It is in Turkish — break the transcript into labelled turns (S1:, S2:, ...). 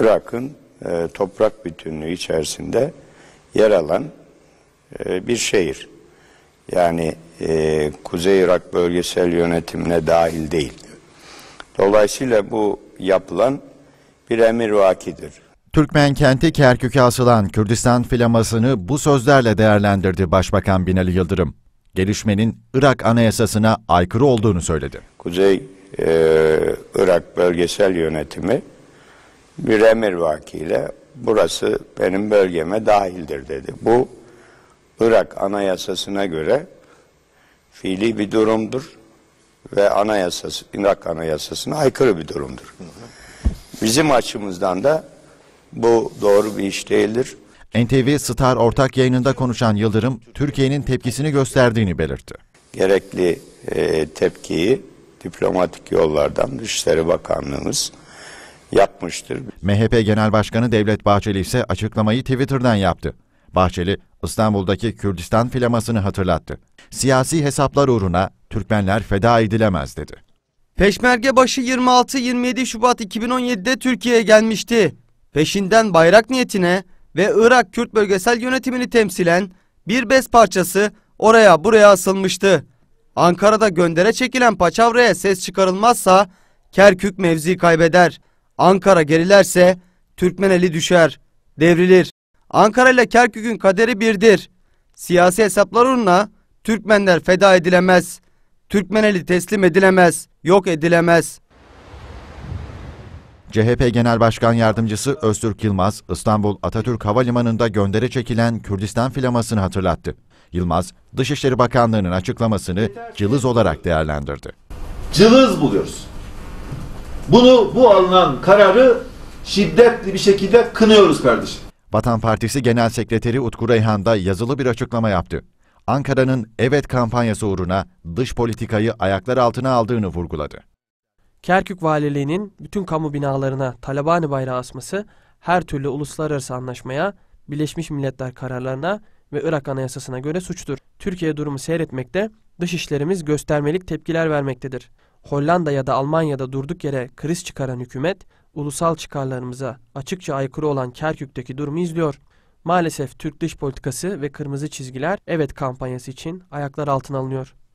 S1: Irak'ın e, toprak bütünlüğü içerisinde yer alan e, bir şehir. Yani e, Kuzey Irak bölgesel yönetimine dahil değil. Dolayısıyla bu yapılan bir emir vakidir.
S2: Türkmen kenti Kerkük'e asılan Kürdistan flamasını bu sözlerle değerlendirdi Başbakan Binali Yıldırım. Gelişmenin Irak Anayasası'na aykırı olduğunu söyledi.
S1: Kuzey e, Irak bölgesel yönetimi bir emir vakiyle burası benim bölgeme dahildir dedi. Bu Irak anayasasına göre fiili bir durumdur ve anayasası, Irak anayasasına aykırı bir durumdur. Bizim açımızdan da bu doğru bir iş değildir.
S2: NTV Star ortak yayınında konuşan Yıldırım, Türkiye'nin tepkisini gösterdiğini belirtti.
S1: Gerekli e, tepkiyi diplomatik yollardan Dışişleri Bakanlığımız
S2: yapmıştır. MHP Genel Başkanı Devlet Bahçeli ise açıklamayı Twitter'dan yaptı. Bahçeli, İstanbul'daki Kürdistan filamasını hatırlattı. Siyasi hesaplar uğruna Türkmenler feda edilemez dedi. Peşmerge başı 26-27
S3: Şubat 2017'de Türkiye'ye gelmişti. Peşinden bayrak niyetine ve Irak Kürt bölgesel yönetimini temsilen bir bez parçası oraya buraya asılmıştı. Ankara'da göndere çekilen paçavraya ses çıkarılmazsa Kerkük mevzi kaybeder. Ankara gerilerse Türkmeneli düşer, devrilir. Ankara ile Kerkük'ün kaderi birdir. Siyasi hesaplar uğruna Türkmenler feda edilemez.
S2: Türkmeneli teslim edilemez, yok edilemez. CHP Genel Başkan Yardımcısı Öztürk Yılmaz, İstanbul Atatürk Havalimanı'nda göndere çekilen Kürdistan flamasını hatırlattı. Yılmaz, Dışişleri Bakanlığı'nın açıklamasını cılız olarak değerlendirdi. Cılız buluyoruz. Bunu bu alınan kararı şiddetli bir şekilde kınıyoruz kardeşim. Vatan Partisi Genel Sekreteri Utku Reyhan da yazılı bir açıklama yaptı. Ankara'nın evet kampanyası uğruna dış politikayı ayaklar altına aldığını vurguladı.
S4: Kerkük Valiliği'nin bütün kamu binalarına Talabani bayrağı asması her türlü uluslararası anlaşmaya, Birleşmiş Milletler kararlarına ve Irak Anayasası'na göre suçtur. Türkiye durumu seyretmekte dışişlerimiz göstermelik tepkiler vermektedir. Hollanda ya da Almanya'da durduk yere kriz çıkaran hükümet, ulusal çıkarlarımıza açıkça aykırı olan Kerkük'teki durumu izliyor. Maalesef Türk dış politikası ve kırmızı çizgiler evet kampanyası için ayaklar altına alınıyor.